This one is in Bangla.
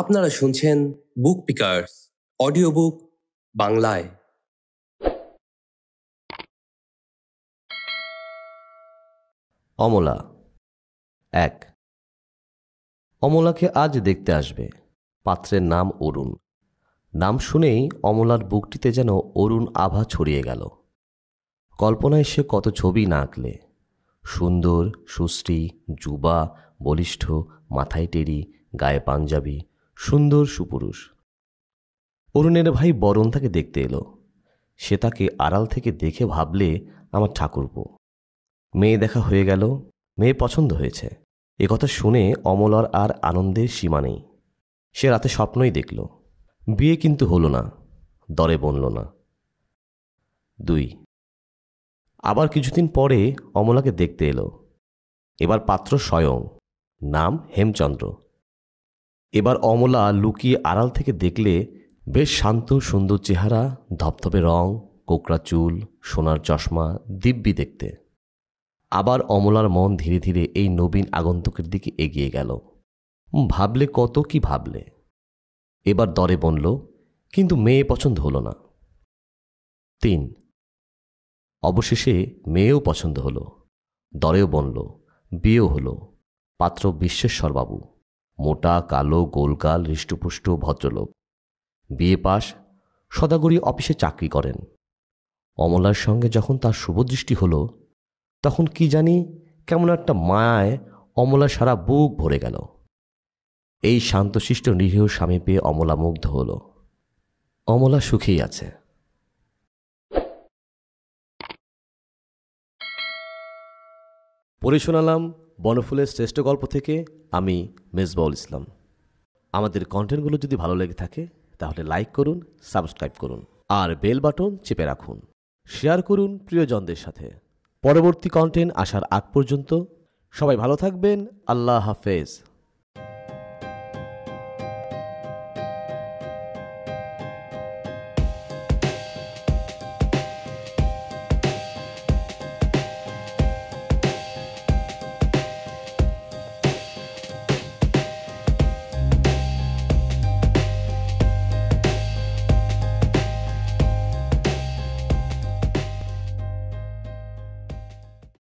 আপনারা শুনছেন বুক পিকার্স অডিও বুক বাংলায় অমলা এক অমলাকে আজ দেখতে আসবে পাত্রের নাম অরুণ নাম শুনেই অমলার বুকটিতে যেন অরুণ আভা ছড়িয়ে গেল কল্পনায় সে কত ছবি না আঁকলে সুন্দর সুশ্রী যুবা বলিষ্ঠ মাথায় টেরি গায়ে পাঞ্জাবি সুন্দর সুপুরুষ অরুণের ভাই বরণ তাকে দেখতে এলো সে তাকে আড়াল থেকে দেখে ভাবলে আমার ঠাকুরপো মেয়ে দেখা হয়ে গেল মেয়ে পছন্দ হয়েছে একথা শুনে অমলার আর আনন্দের সীমা নেই সে রাতে স্বপ্নই দেখল বিয়ে কিন্তু হলো না দরে বনল না দুই আবার কিছুদিন পরে অমলাকে দেখতে এলো এবার পাত্র স্বয়ং নাম হেমচন্দ্র এবার অমলা লুকিয়ে আড়াল থেকে দেখলে বেশ শান্ত সুন্দর চেহারা ধপধপে রং কোকরা চুল সোনার চশমা দিব্যি দেখতে আবার অমলার মন ধীরে ধীরে এই নবীন আগন্তুকের দিকে এগিয়ে গেল ভাবলে কত কি ভাবলে এবার দরে বনল কিন্তু মেয়ে পছন্দ হল না তিন অবশেষে মেয়েও পছন্দ হল দরেও বনল বিয়েও হল পাত্র বিশ্বেশ্বরবাবু মোটা কালো গোলকাল হৃষ্টপুষ্ট ভদ্রলোক বিয়ে পাশ সদাগরি অফিসে চাকরি করেন অমলার সঙ্গে যখন তার শুভদৃষ্টি হলো তখন কি জানি কেমন একটা মায়ায় অমলা সারা বুক ভরে গেল এই শান্তশিষ্ট নিরীহ স্বামী পেয়ে অমলা মুগ্ধ হল অমলা সুখেই আছে পড়ে শোনালাম বনফুলের শ্রেষ্ঠ গল্প থেকে আমি মেজবাউল ইসলাম আমাদের কন্টেন্টগুলো যদি ভালো লেগে থাকে তাহলে লাইক করুন সাবস্ক্রাইব করুন আর বেল বাটন চেপে রাখুন শেয়ার করুন প্রিয়জনদের সাথে পরবর্তী কন্টেন্ট আসার আগ পর্যন্ত সবাই ভালো থাকবেন আল্লাহ হাফেজ